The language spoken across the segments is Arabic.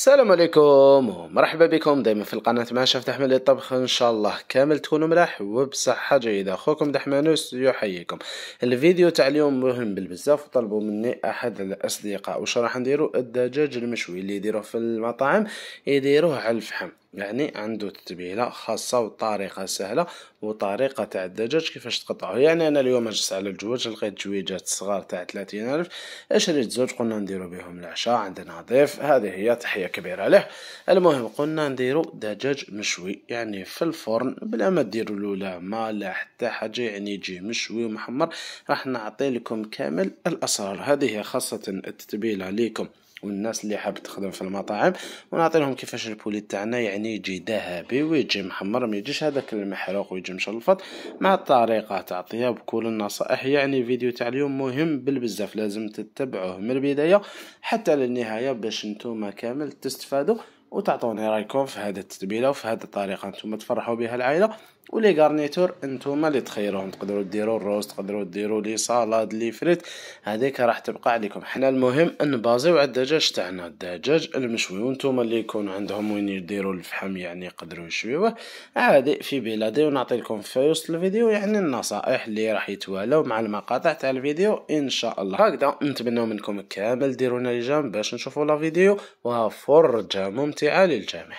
السلام عليكم ومرحبا بكم دائما في القناة مع شاف دحمان للطبخ ان شاء الله كامل تكونوا ملاح وبصحة جيدة اخوكم دحمانوس يحييكم الفيديو تاع اليوم مهم بالبزاف وطلبوا مني احد الاصدقاء وش راح نديرو الدجاج المشوي اللي يديروه في المطاعم يديروه على الفحم يعني عنده تتبيله خاصه وطريقه سهله وطريقه تاع الدجاج كيفاش تقطعه يعني انا اليوم جلست على الجواج لقيت جويجات صغار تاع 30000 شريت زوج قلنا نديرو بهم العشاء عندنا ضيف هذه هي تحيه كبيره له المهم قلنا نديرو دجاج مشوي يعني في الفرن بلا ما ديروا له لا ما لا حتى حاجه يعني يجي مشوي ومحمر راح نعطي لكم كامل الاسرار هذه خاصه التتبيله ليكم والناس اللي حاب تخدم في المطاعم ونعطيهم كيفاش البوليت تاعنا يعني يجي ذهبي ويجي محمر ما يجيش هذاك المحروق ويجي مشلفط مع الطريقه تعطيها بكل النصائح يعني فيديو تاع اليوم مهم بالبزاف لازم تتبعوه من البدايه حتى للنهايه باش نتوما كامل تستفادوا وتعطوني رايكم في هذه التتبيله وفي هذه الطريقه نتوما تفرحوا بها العائله ولي غارنيتور نتوما اللي تخيروهم تقدروا ديروا الروز تقدروا ديروا لي سالاد لي فريت هذيك راح تبقى عليكم حنا المهم نبازيو على الدجاج تاعنا الدجاج المشوي ونتوما اللي يكون عندهم وين يديروا الفحم يعني يقدروا يشويوه عادي في بلادي ونعطي لكم في وسط الفيديو يعني النصائح اللي راح يتوالاو مع المقاطع تاع الفيديو ان شاء الله هكذا نتمنى منكم كامل ديرونا لي جام باش نشوفوا لا فيديو وفرجه ممتعه ارتعال الجامع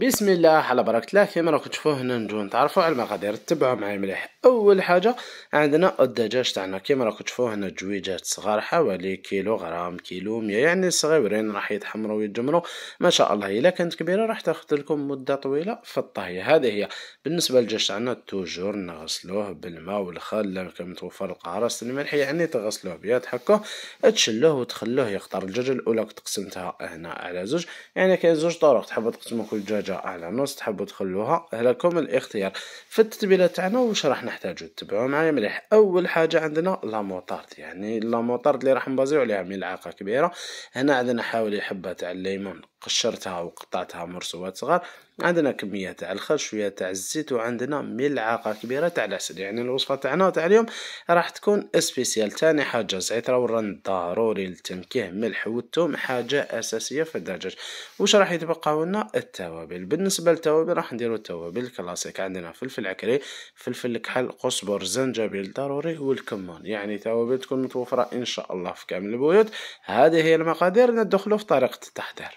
بسم الله على بركه الله كيما راكم تشوفوا هنا نجو نتعرفوا على المقادير تبعوا معايا مليح اول حاجه عندنا الدجاج تاعنا كيما راكم تشوفوا هنا جويجات صغار حوالي كيلو غرام كيلو مية يعني صغيرين راح يتحمروا ويتجمروا ما شاء الله الا كانت كبيره راح تاخذ لكم مده طويله في الطهي هذه هي بالنسبه للدجاج تاعنا توجور نغسلوه بالماء والخل لما توفر القارص الملح يعني تغسلوه بيد تحكوه تشلوه وتخلوه يقطر الدجاج الاولى قسمتها هنا على زوج يعني كاين زوج طرق تحب تقسموا كل دجاج درجه اعلى نص تحبوا تخلوها لكم الاختيار في التتبيله تاعنا واش راح نحتاجو تتبعوا معايا مليح اول حاجه عندنا لا موطارد يعني لا موطارد اللي راح نبازيو عليها ملعقه كبيره هنا عندنا حوالي حبه تاع الليمون قشرتها وقطعتها مرسومات صغار عندنا كمية تاع الخل شوية تاع الزيت وعندنا ملعقة كبيرة تاع العسل يعني الوصفة تاعنا تاع اليوم راح تكون سبيسيال تاني حاجة راهو والرند ضروري للتنكيه ملح والثوم حاجة أساسية في الدجاج واش راح يتبقى لنا التوابل بالنسبة للتوابل راح نديرو التوابل الكلاسيك عندنا فلفل عكري فلفل كحل قصبر زنجبيل ضروري والكمون يعني توابل تكون متوفرة إن شاء الله في كامل البيوت هذه هي المقادير ندخلو في طريقة التحضير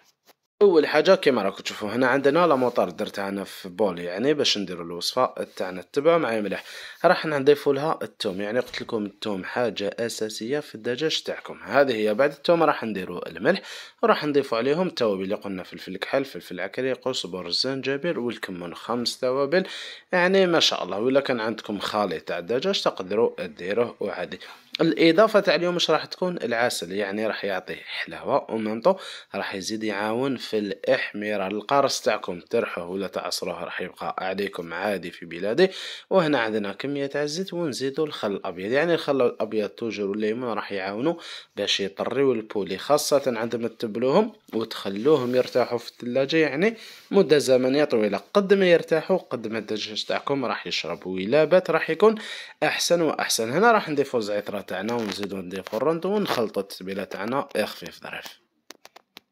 اول حاجة كيما راكم تشوفوا هنا عندنا لا موطار درت انا في بول يعني باش نديروا الوصفة تاعنا تبعوا معايا مليح راح نضيفوا لها الثوم يعني قلت لكم الثوم حاجة اساسية في الدجاج تاعكم هذه هي بعد الثوم راح نديروا الملح وراح نضيفوا عليهم التوابل اللي قلنا فلفل كحل فلفل عكري قزبر زنجبيل والكمون خمس توابل يعني ما شاء الله ولا كان عندكم خليط تاع الدجاج تقدروا ديروه وعادي الاضافه تاع اليوم مش راح تكون العسل يعني راح يعطي حلاوه ومنطو راح يزيد يعاون في الاحمرار القرص تاعكم ترحوه ولا تعصروه راح يبقى عليكم عادي في بلادي وهنا عندنا كميه تاع الزيت ونزيدو الخل الابيض يعني الخل الابيض توجر والليمون راح يعاونوا باش يطريو البولي خاصه عندما تبلوهم وتخلوهم يرتاحوا في الثلاجه يعني مده زمنيه طويله قد ما يرتاحوا قد ما الدجاج تاعكم راح يشرب ولا بات راح يكون احسن واحسن هنا راح نضيفوا زعتر تاعنا ونزيدو نضيفو الرند ونخلطو التتبيله تاعنا يخفيف ظريف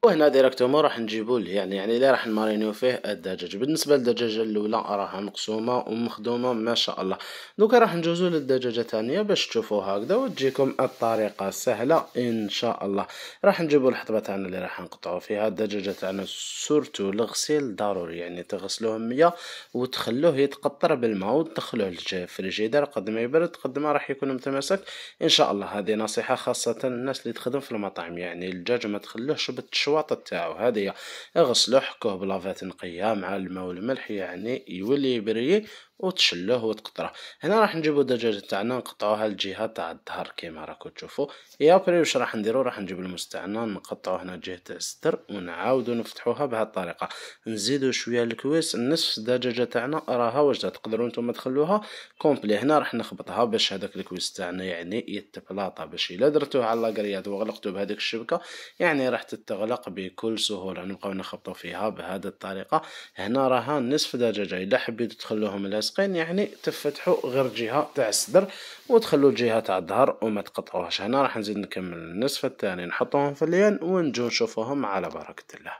وهنا ديريكتومون راح نجيبو يعني يعني لا راح نمارينيو فيه الدجاج بالنسبه للدجاجه الاولى راها مقسومه ومخدومه ما شاء الله دوكا راح نجوزو للدجاجه الثانيه باش تشوفوا هكذا وتجيكم الطريقه سهله ان شاء الله راح نجيبو الحطبه تاعنا اللي راح نقطعو فيها الدجاجه تاعنا سورتو الغسيل ضروري يعني تغسلوه ميه وتخلوه يتقطر بالماء وتدخلوه للفريجيدر قد ما يبرد قد ما راح يكون متماسك ان شاء الله هذه نصيحه خاصه الناس اللي تخدم في المطاعم يعني الدجاج ما تخلوهش الشواطئ تاعو هذه اغسلو حكوه بلافات نقيه مع الماء والملح يعني يولي بريي وتشلوه وتقطره هنا راح نجيبو الدجاج تاعنا نقطعوها الجهه تاع الظهر كيما راكو تشوفو يا بري واش راح نديرو راح نجيب الموس تاعنا نقطعو هنا جهه تاع الستر ونعاودو نفتحوها بهذه الطريقه نزيدو شويه الكويس نصف الدجاجه تاعنا راها واجده تقدرو نتوما تخلوها كومبلي هنا راح نخبطها باش هذاك الكويس تاعنا يعني يتبلاطا باش الا درتوه على لاكريات وغلقتو بهذيك الشبكه يعني راح تتغلق بكل سهوله نبقاو نخبطو فيها بهذه الطريقه هنا راها نصف دجاجه الا حبيتو تخلوهم لاصق الدمشقين يعني تفتحوا غير جهه تاع الصدر وتخلوا الجهه تاع الظهر وما تقطعوهاش هنا راح نزيد نكمل النصف الثاني نحطوهم في اليان ونجو نشوفوهم على بركه الله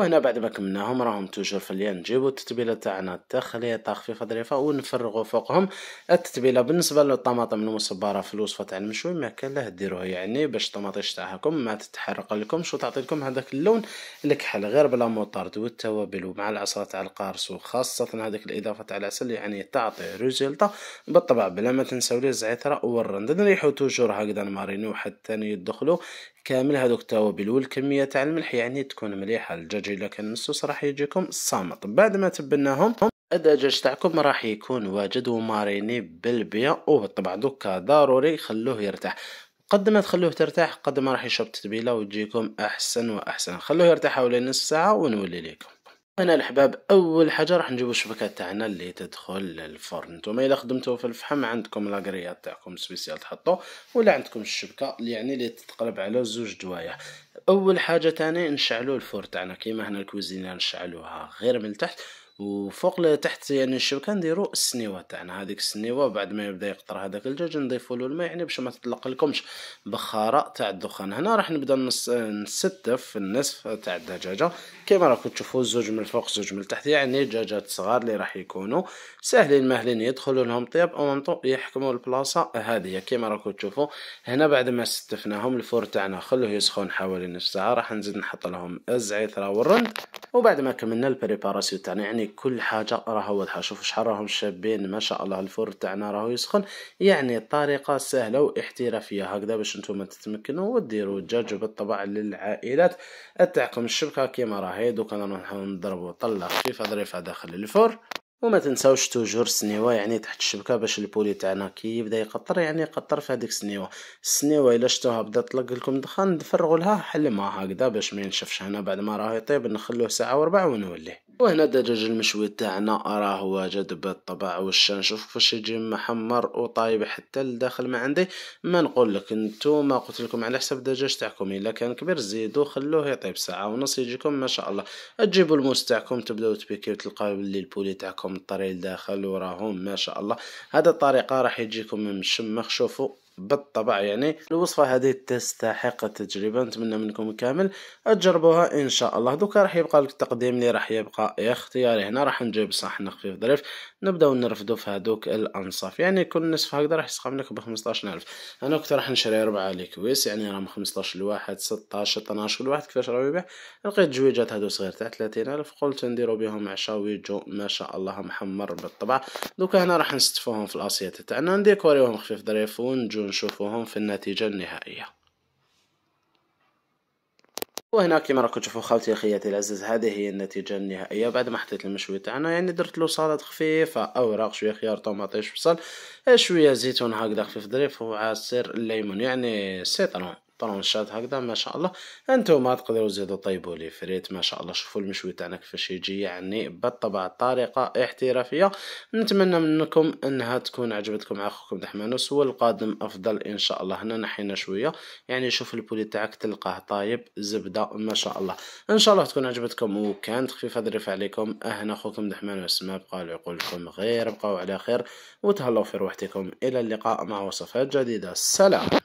وهنا بعد ما كملناهم راهم توجور في اليان نجيبو التتبيله تاعنا التخليطه خفيفه ظريفه ونفرغو فوقهم التتبيله بالنسبه للطماطم المصبره في الوصفه تاع المشوي ما كان له ديروه يعني باش الطماطيش تاعكم ما تتحرق شو تعطي لكم هذاك اللون الكحل غير بلا موطارد والتوابل ومع العصره تاع القارص وخاصه هذيك الاضافه تاع العسل يعني تعطي ريزلطه بالطبع بلا ما تنساو لي الزعتر والرند نريحو توجور هكذا المارينو حتى يدخلو كامل هذوك التوابل والكميه تاع الملح يعني تكون مليحه الدجاج يجي لك كان راح يجيكم الصامت بعد ما تبناهم الدجاج تاعكم راح يكون واجد وماريني بالبيا وبالطبع دوكا ضروري خلوه يرتاح قد ما تخلوه ترتاح قد ما راح يشرب تتبيله وتجيكم احسن واحسن خلوه يرتاح حوالي نص ساعه ونولي لكم هنا الحباب اول حاجه راح نجيبو الشبكه تاعنا اللي تدخل للفرن نتوما الا خدمتوه في الفحم عندكم لاغريات تاعكم سبيسيال تحطو ولا عندكم الشبكه يعني اللي تتقلب على زوج دوايع اول حاجه تاني نشعلو الفور تاعنا كيما هنا الكوزينه نشعلوها غير من تحت وفوق تحت يعني الشبكه نديرو السنيوه تاعنا هذيك السنيوه بعد ما يبدا يقطر هذاك الدجاج نضيفوا له الماء يعني باش ما تطلق لكمش بخاره تاع الدخان هنا راح نبدا نس... نستف النصف تاع الدجاجه كما راكم تشوفوا زوج من الفوق زوج من التحت يعني دجاجات صغار اللي راح يكونوا ساهلين ماهلين يدخلوا لهم طياب او منطو يحكموا البلاصه هذه كما راكم تشوفوا هنا بعد ما استفناهم الفور تاعنا خلوه يسخن حوالي نص ساعه راح نزيد نحط لهم الزعتر والرند وبعد ما كملنا البريباراسيون تاعنا يعني كل حاجه راه واضحه شوف شحال راهم شابين ما شاء الله الفور تاعنا راه يسخن يعني الطريقه سهله واحترافيه هكذا باش نتوما تتمكنوا وديروا الدجاج بالطبع للعائلات تاعكم الشبكه كيما راهي دوكا نحاولوا نضربوا طله خفيفه ظريفه داخل الفور وما تنساوش توجور السنيوه يعني تحت الشبكه باش البولي تاعنا كي يبدا يقطر يعني يقطر في هذيك السنيوه السنيوه الا شتوها بدا تطلق لكم دخان نفرغوا لها ما هكذا باش ما ينشفش هنا بعد ما راه يطيب نخلوه ساعه وربع ونوليه وهنا الدجاج المشوي تاعنا راه واجد بالطبع واش نشوف كيفاش يجي محمر وطايب حتى لداخل ما عندي ما نقول لك نتوما قلت لكم على حسب الدجاج تاعكم الا كان كبير زيدو خلوه يطيب ساعه ونص يجيكم ما شاء الله تجيبوا الموس تاعكم تبداو تبيكيو تلقاو باللي البولي تاعكم طري لداخل وراهم ما شاء الله هذا الطريقه راح يجيكم مشمخ شوفوا بالطبع يعني الوصفة هذه تستحق التجربة نتمنى منكم كامل تجربوها ان شاء الله دوكا راح يبقى لك التقديم اللي راح يبقى اختياري هنا راح نجيب صحن خفيف ظريف نبداو نرفدو في هذوك الانصاف يعني كل نصف هكذا راح يسقى منك ب 15000 انا كنت راح نشري ربعة كويس يعني راهم 15 لواحد 16 12 كل واحد كيفاش راهو يبيع لقيت جويجات هادو صغير تاع 30000 قلت نديرو بهم عشا ويجو ما شاء الله محمر بالطبع دوكا هنا راح نستفوهم في الاسيات تاعنا نديكوريوهم خفيف ظريف ونجو نشوفوهم في النتيجة النهائية وهنا كما راكم تشوفوا خاوتي اخياتي العزاز هذه هي النتيجه النهائيه بعد ما حطيت المشوي تاعنا يعني درت له سلطه خفيفه اوراق شويه خيار طوماطيش بصل شويه زيتون هكذا خفيف ظريف وعصير الليمون يعني سيترون طرونشات هكذا ما شاء الله انتم تقدروا تزيدوا طيبوا لي فريت ما شاء الله شوفوا المشوي تاعنا كيفاش يجي يعني بالطبع طريقه احترافيه نتمنى منكم انها تكون عجبتكم مع اخوكم دحمانوس والقادم افضل ان شاء الله هنا نحينا شويه يعني شوف البولي تاعك تلقاه طايب زبده ما شاء الله ان شاء الله تكون عجبتكم وكانت خفيفه ظريف عليكم اهنا اخوكم دحمانوس ما بقى لعقولكم غير بقاو على خير وتهلاو في روحتكم الى اللقاء مع وصفات جديده سلام